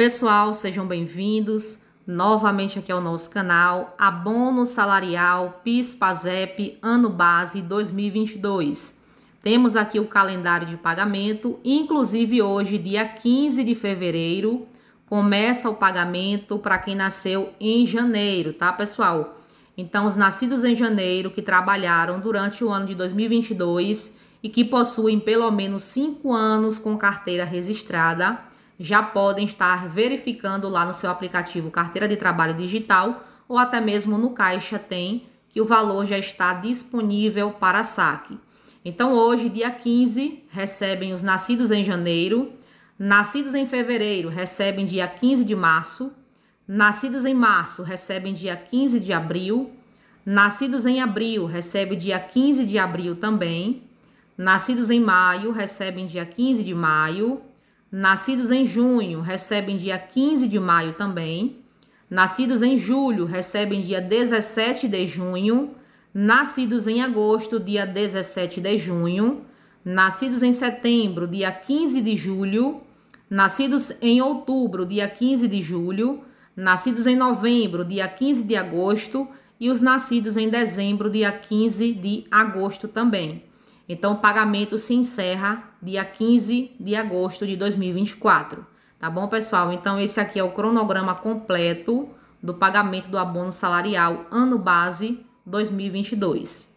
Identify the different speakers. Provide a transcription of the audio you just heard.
Speaker 1: Pessoal, sejam bem-vindos novamente aqui ao nosso canal Abono Salarial PIS-PASEP Ano Base 2022. Temos aqui o calendário de pagamento, inclusive hoje, dia 15 de fevereiro, começa o pagamento para quem nasceu em janeiro, tá, pessoal? Então, os nascidos em janeiro que trabalharam durante o ano de 2022 e que possuem pelo menos 5 anos com carteira registrada já podem estar verificando lá no seu aplicativo Carteira de Trabalho Digital ou até mesmo no Caixa Tem, que o valor já está disponível para saque. Então, hoje, dia 15, recebem os nascidos em janeiro, nascidos em fevereiro recebem dia 15 de março, nascidos em março recebem dia 15 de abril, nascidos em abril recebem dia 15 de abril também, nascidos em maio recebem dia 15 de maio, Nascidos em junho recebem dia 15 de maio também. Nascidos em julho recebem dia 17 de junho. Nascidos em agosto, dia 17 de junho. Nascidos em setembro, dia 15 de julho. Nascidos em outubro, dia 15 de julho. Nascidos em novembro, dia 15 de agosto. E os nascidos em dezembro, dia 15 de agosto também. Então, o pagamento se encerra dia 15 de agosto de 2024. Tá bom, pessoal? Então, esse aqui é o cronograma completo do pagamento do abono salarial ano base 2022.